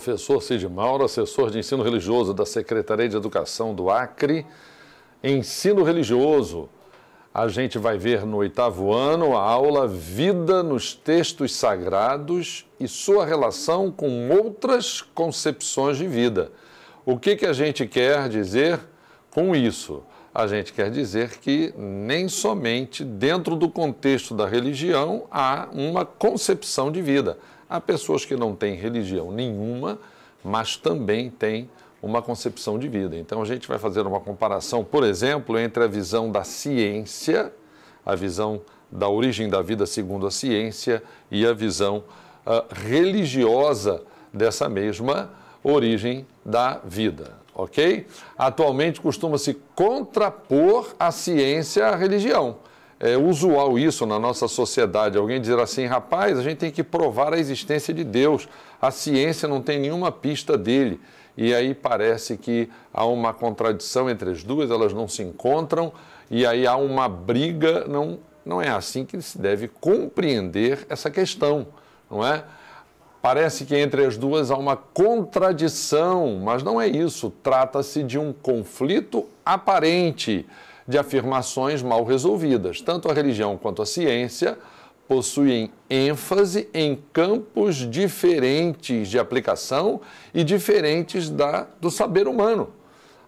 professor Cid Mauro, assessor de ensino religioso da Secretaria de Educação do Acre. Ensino religioso. A gente vai ver no oitavo ano a aula Vida nos Textos Sagrados e sua relação com outras concepções de vida. O que, que a gente quer dizer com isso? A gente quer dizer que nem somente dentro do contexto da religião há uma concepção de vida Há pessoas que não têm religião nenhuma, mas também têm uma concepção de vida. Então a gente vai fazer uma comparação, por exemplo, entre a visão da ciência, a visão da origem da vida segundo a ciência e a visão uh, religiosa dessa mesma origem da vida, ok? Atualmente costuma se contrapor a ciência à religião é usual isso na nossa sociedade. Alguém dizer assim, rapaz, a gente tem que provar a existência de Deus. A ciência não tem nenhuma pista dele. E aí parece que há uma contradição entre as duas, elas não se encontram, e aí há uma briga. Não, não é assim que se deve compreender essa questão, não é? Parece que entre as duas há uma contradição, mas não é isso. Trata-se de um conflito aparente de afirmações mal resolvidas. Tanto a religião quanto a ciência possuem ênfase em campos diferentes de aplicação e diferentes da, do saber humano,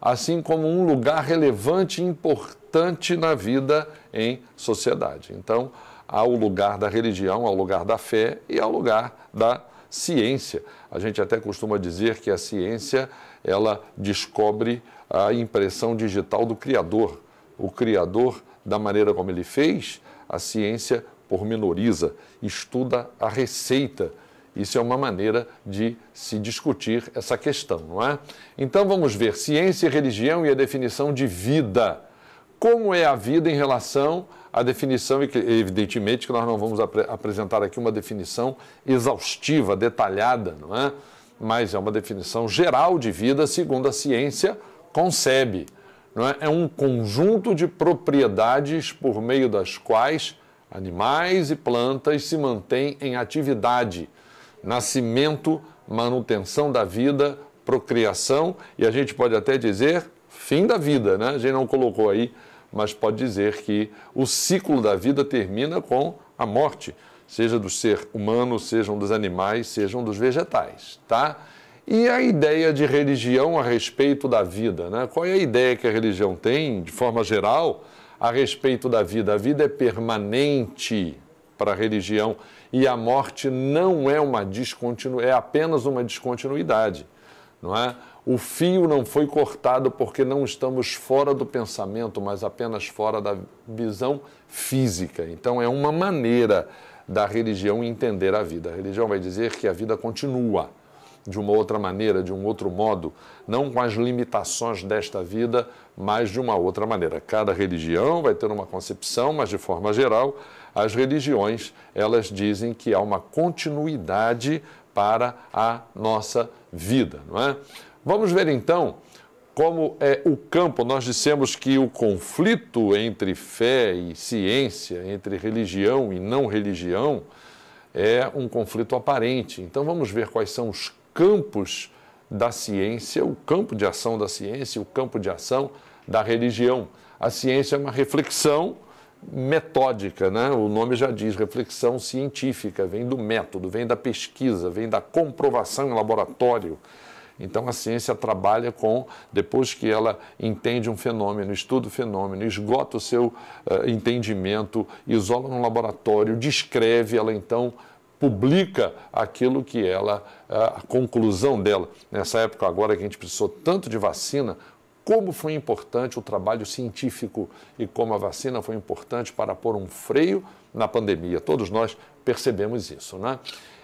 assim como um lugar relevante e importante na vida em sociedade. Então, há o lugar da religião, ao lugar da fé e ao lugar da ciência. A gente até costuma dizer que a ciência, ela descobre a impressão digital do criador o Criador da maneira como ele fez, a ciência pormenoriza, estuda a receita. Isso é uma maneira de se discutir essa questão, não é? Então vamos ver ciência e religião e a definição de vida. Como é a vida em relação à definição, e evidentemente que nós não vamos ap apresentar aqui uma definição exaustiva, detalhada, não é? Mas é uma definição geral de vida segundo a ciência concebe é? é um conjunto de propriedades por meio das quais animais e plantas se mantêm em atividade, nascimento, manutenção da vida, procriação e a gente pode até dizer fim da vida, né? A gente não colocou aí, mas pode dizer que o ciclo da vida termina com a morte, seja do ser humano, sejam dos animais, sejam dos vegetais, tá? E a ideia de religião a respeito da vida, né? Qual é a ideia que a religião tem, de forma geral, a respeito da vida? A vida é permanente para a religião e a morte não é uma descontinuidade, é apenas uma descontinuidade, não é? O fio não foi cortado porque não estamos fora do pensamento, mas apenas fora da visão física. Então é uma maneira da religião entender a vida. A religião vai dizer que a vida continua de uma outra maneira, de um outro modo, não com as limitações desta vida, mas de uma outra maneira. Cada religião vai ter uma concepção, mas de forma geral, as religiões, elas dizem que há uma continuidade para a nossa vida, não é? Vamos ver então como é o campo. Nós dissemos que o conflito entre fé e ciência, entre religião e não religião, é um conflito aparente. Então vamos ver quais são os campos da ciência, o campo de ação da ciência, o campo de ação da religião. A ciência é uma reflexão metódica, né? o nome já diz, reflexão científica, vem do método, vem da pesquisa, vem da comprovação em laboratório. Então a ciência trabalha com, depois que ela entende um fenômeno, estuda o fenômeno, esgota o seu uh, entendimento, isola no laboratório, descreve, ela então publica aquilo que ela, a conclusão dela. Nessa época agora que a gente precisou tanto de vacina, como foi importante o trabalho científico e como a vacina foi importante para pôr um freio na pandemia. Todos nós percebemos isso, né?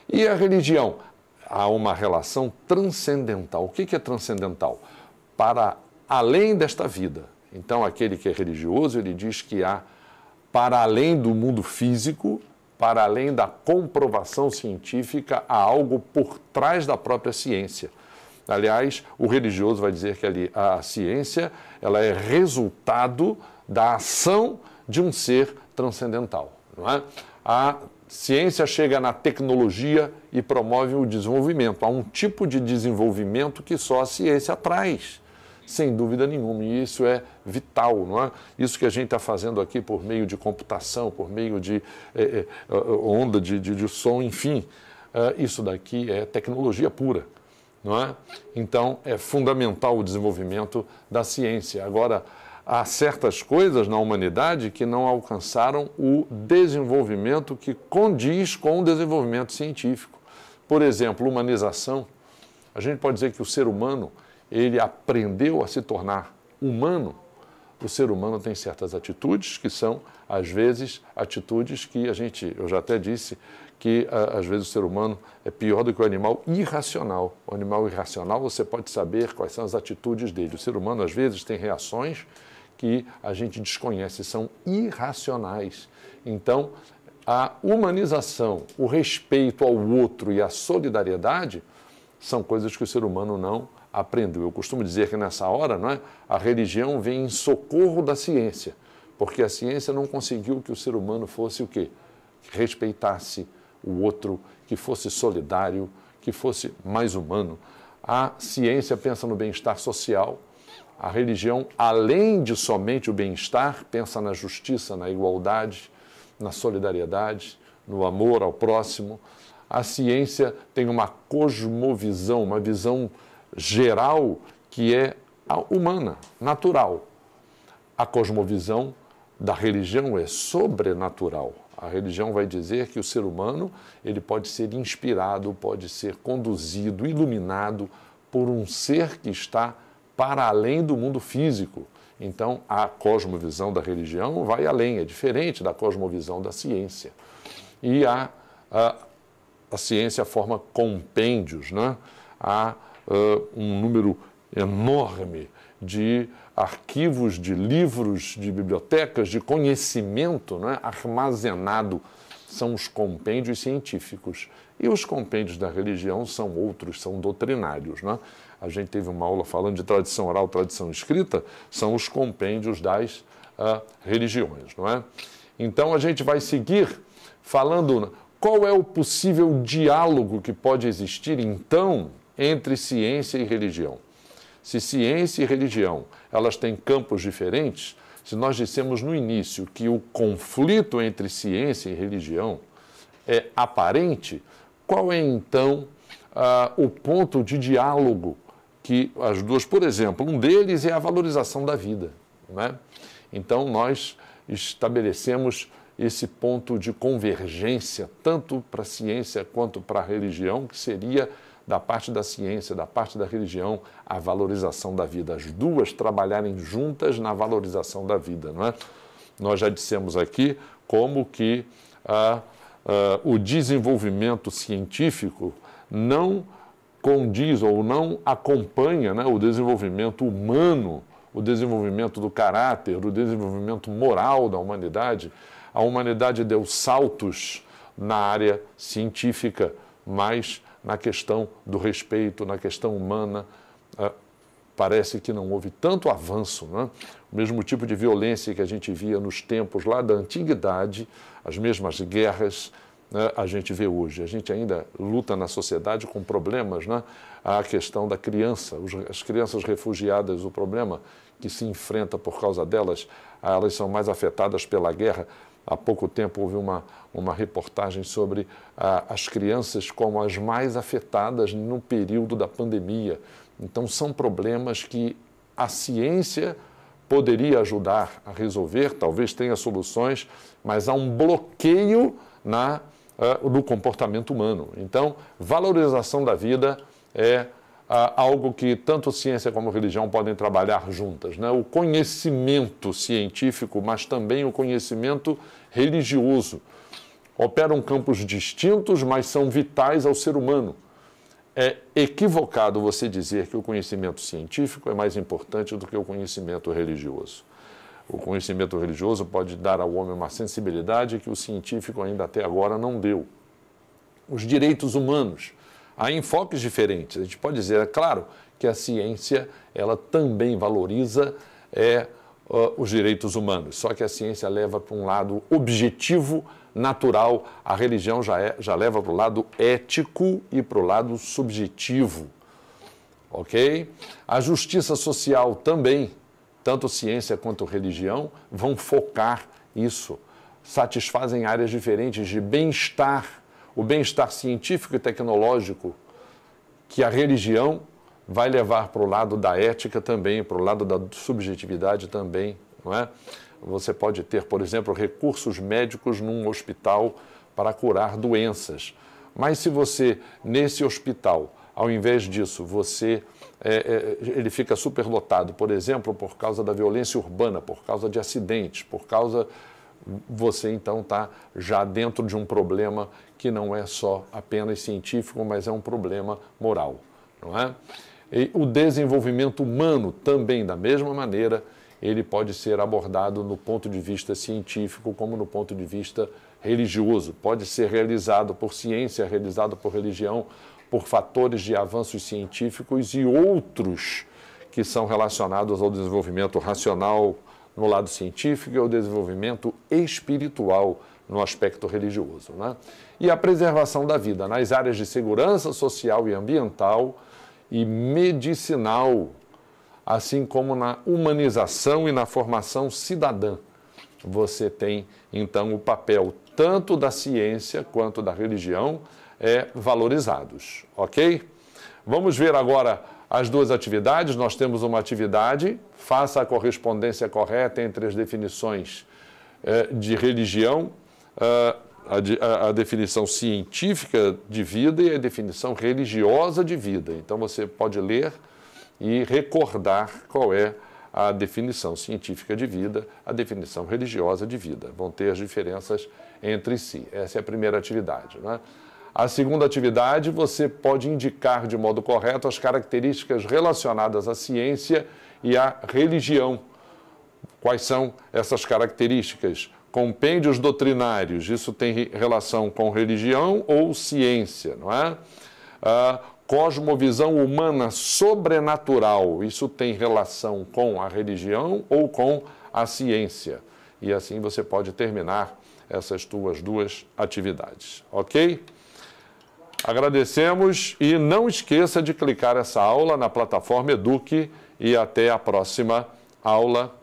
E a religião? Há uma relação transcendental. O que é transcendental? Para além desta vida. Então, aquele que é religioso, ele diz que há para além do mundo físico para além da comprovação científica, há algo por trás da própria ciência. Aliás, o religioso vai dizer que ali a ciência ela é resultado da ação de um ser transcendental. Não é? A ciência chega na tecnologia e promove o desenvolvimento. Há um tipo de desenvolvimento que só a ciência traz sem dúvida nenhuma, e isso é vital, não é? Isso que a gente está fazendo aqui por meio de computação, por meio de é, é, onda de, de, de, som, enfim, é, isso daqui é tecnologia pura. Não é? Então, é fundamental o desenvolvimento da ciência. Agora, há certas coisas na humanidade que não alcançaram o desenvolvimento que condiz com o desenvolvimento científico. Por exemplo, humanização. A gente pode dizer que o ser humano ele aprendeu a se tornar humano, o ser humano tem certas atitudes que são, às vezes, atitudes que a gente, eu já até disse, que às vezes o ser humano é pior do que o animal irracional. O animal irracional você pode saber quais são as atitudes dele. O ser humano, às vezes, tem reações que a gente desconhece, são irracionais. Então, a humanização, o respeito ao outro e a solidariedade são coisas que o ser humano não aprendeu. Eu costumo dizer que nessa hora não é, a religião vem em socorro da ciência, porque a ciência não conseguiu que o ser humano fosse o quê? Que respeitasse o outro, que fosse solidário, que fosse mais humano. A ciência pensa no bem-estar social, a religião, além de somente o bem-estar, pensa na justiça, na igualdade, na solidariedade, no amor ao próximo. A ciência tem uma cosmovisão, uma visão geral que é humana, natural. A cosmovisão da religião é sobrenatural. A religião vai dizer que o ser humano ele pode ser inspirado, pode ser conduzido, iluminado por um ser que está para além do mundo físico. Então, a cosmovisão da religião vai além, é diferente da cosmovisão da ciência. E a, a, a ciência forma compêndios, né? a uh, um número enorme de arquivos, de livros, de bibliotecas, de conhecimento né, armazenado. São os compêndios científicos. E os compêndios da religião são outros, são doutrinários. Né? A gente teve uma aula falando de tradição oral, tradição escrita, são os compêndios das uh, religiões, não é? Então a gente vai seguir falando né, qual é o possível diálogo que pode existir, então, entre ciência e religião. Se ciência e religião elas têm campos diferentes, se nós dissemos no início que o conflito entre ciência e religião é aparente, qual é então ah, o ponto de diálogo que as duas, por exemplo, um deles é a valorização da vida. Né? Então nós estabelecemos esse ponto de convergência, tanto para a ciência quanto para a religião, que seria da parte da ciência, da parte da religião, a valorização da vida. As duas trabalharem juntas na valorização da vida, não é? Nós já dissemos aqui como que ah, ah, o desenvolvimento científico não condiz ou não acompanha né, o desenvolvimento humano, o desenvolvimento do caráter, o desenvolvimento moral da humanidade. A humanidade deu saltos na área científica, mas na questão do respeito, na questão humana. É, parece que não houve tanto avanço. Né? O mesmo tipo de violência que a gente via nos tempos lá da antiguidade, as mesmas guerras, né, a gente vê hoje. A gente ainda luta na sociedade com problemas, né? a questão da criança, as crianças refugiadas, o problema que se enfrenta por causa delas, ah, elas são mais afetadas pela guerra. Há pouco tempo houve uma, uma reportagem sobre ah, as crianças como as mais afetadas no período da pandemia. Então, são problemas que a ciência poderia ajudar a resolver, talvez tenha soluções, mas há um bloqueio na, ah, no comportamento humano. Então, valorização da vida é ah, algo que tanto ciência como religião podem trabalhar juntas, né? o conhecimento científico, mas também o conhecimento religioso. Operam campos distintos, mas são vitais ao ser humano. É equivocado você dizer que o conhecimento científico é mais importante do que o conhecimento religioso. O conhecimento religioso pode dar ao homem uma sensibilidade que o científico ainda até agora não deu. Os direitos humanos há enfoques diferentes. A gente pode dizer, é claro, que a ciência ela também valoriza é, uh, os direitos humanos, só que a ciência leva para um lado objetivo, natural, a religião já, é, já leva para o lado ético e para o lado subjetivo. Ok? A justiça social também, tanto ciência quanto religião, vão focar isso. Satisfazem áreas diferentes de bem-estar o bem-estar científico e tecnológico que a religião vai levar para o lado da ética também, para o lado da subjetividade também, não é? Você pode ter, por exemplo, recursos médicos num hospital para curar doenças. Mas se você, nesse hospital, ao invés disso, você é, é, ele fica superlotado, por exemplo, por causa da violência urbana, por causa de acidentes, por causa você então está já dentro de um problema que não é só apenas científico, mas é um problema moral, não é? E o desenvolvimento humano também, da mesma maneira, ele pode ser abordado no ponto de vista científico como no ponto de vista religioso. Pode ser realizado por ciência, realizado por religião, por fatores de avanços científicos e outros que são relacionados ao desenvolvimento racional no lado científico e ao desenvolvimento espiritual no aspecto religioso. Né? E a preservação da vida nas áreas de segurança social e ambiental e medicinal, assim como na humanização e na formação cidadã. Você tem, então, o papel tanto da ciência quanto da religião é valorizados, ok? Vamos ver agora as duas atividades. Nós temos uma atividade, faça a correspondência correta entre as definições eh, de religião a, a, definição científica de vida e a definição religiosa de vida. Então você pode ler e recordar qual é a definição científica de vida, a definição religiosa de vida. Vão ter as diferenças entre si. Essa é a primeira atividade. Né? A segunda atividade, você pode indicar de modo correto as características relacionadas à ciência e à religião. Quais são essas características? compêndios doutrinários, isso tem relação com religião ou ciência, não é? Ah, cosmovisão humana sobrenatural, isso tem relação com a religião ou com a ciência. E assim você pode terminar essas tuas duas atividades, ok? Agradecemos e não esqueça de clicar essa aula na plataforma Eduque e até a próxima aula.